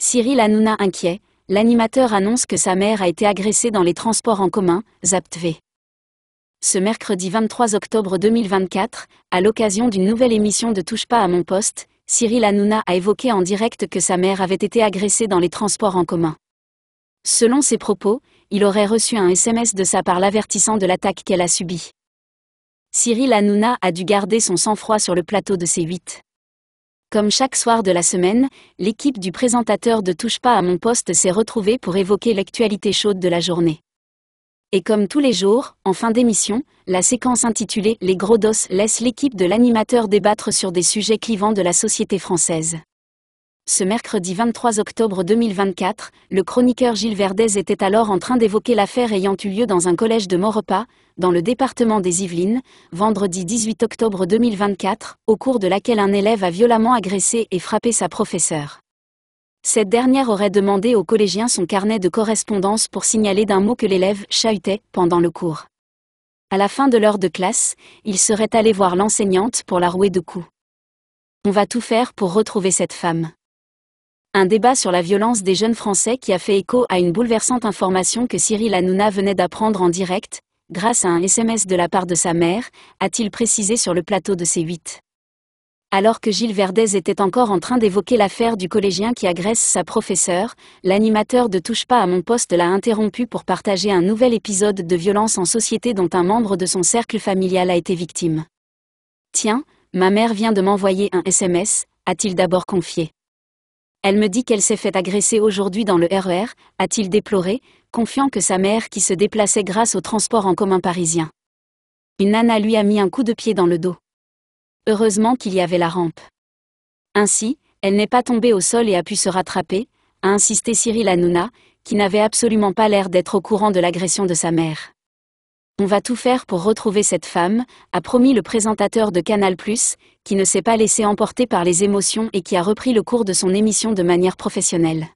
Cyril Hanouna inquiet, l'animateur annonce que sa mère a été agressée dans les transports en commun, ZAPTV. Ce mercredi 23 octobre 2024, à l'occasion d'une nouvelle émission de Touche pas à mon poste, Cyril Hanouna a évoqué en direct que sa mère avait été agressée dans les transports en commun. Selon ses propos, il aurait reçu un SMS de sa part l'avertissant de l'attaque qu'elle a subie. Cyril Hanouna a dû garder son sang-froid sur le plateau de ses 8 comme chaque soir de la semaine, l'équipe du présentateur de Touche pas à mon poste s'est retrouvée pour évoquer l'actualité chaude de la journée. Et comme tous les jours, en fin d'émission, la séquence intitulée Les gros dos laisse l'équipe de l'animateur débattre sur des sujets clivants de la société française ce mercredi 23 octobre 2024, le chroniqueur Gilles Verdez était alors en train d'évoquer l'affaire ayant eu lieu dans un collège de Maurepas, dans le département des Yvelines, vendredi 18 octobre 2024, au cours de laquelle un élève a violemment agressé et frappé sa professeure. Cette dernière aurait demandé au collégien son carnet de correspondance pour signaler d'un mot que l'élève chahutait pendant le cours. À la fin de l'heure de classe, il serait allé voir l'enseignante pour la rouer de coups. On va tout faire pour retrouver cette femme. Un débat sur la violence des jeunes Français qui a fait écho à une bouleversante information que Cyril Hanouna venait d'apprendre en direct, grâce à un SMS de la part de sa mère, a-t-il précisé sur le plateau de ses 8 Alors que Gilles Verdez était encore en train d'évoquer l'affaire du collégien qui agresse sa professeure, l'animateur de Touche pas à mon poste l'a interrompu pour partager un nouvel épisode de violence en société dont un membre de son cercle familial a été victime. Tiens, ma mère vient de m'envoyer un SMS, a-t-il d'abord confié. Elle me dit qu'elle s'est fait agresser aujourd'hui dans le RER, e a-t-il déploré, confiant que sa mère qui se déplaçait grâce au transport en commun parisien. Une nana lui a mis un coup de pied dans le dos. Heureusement qu'il y avait la rampe. Ainsi, elle n'est pas tombée au sol et a pu se rattraper, a insisté Cyril Hanouna, qui n'avait absolument pas l'air d'être au courant de l'agression de sa mère. On va tout faire pour retrouver cette femme, a promis le présentateur de Canal+, qui ne s'est pas laissé emporter par les émotions et qui a repris le cours de son émission de manière professionnelle.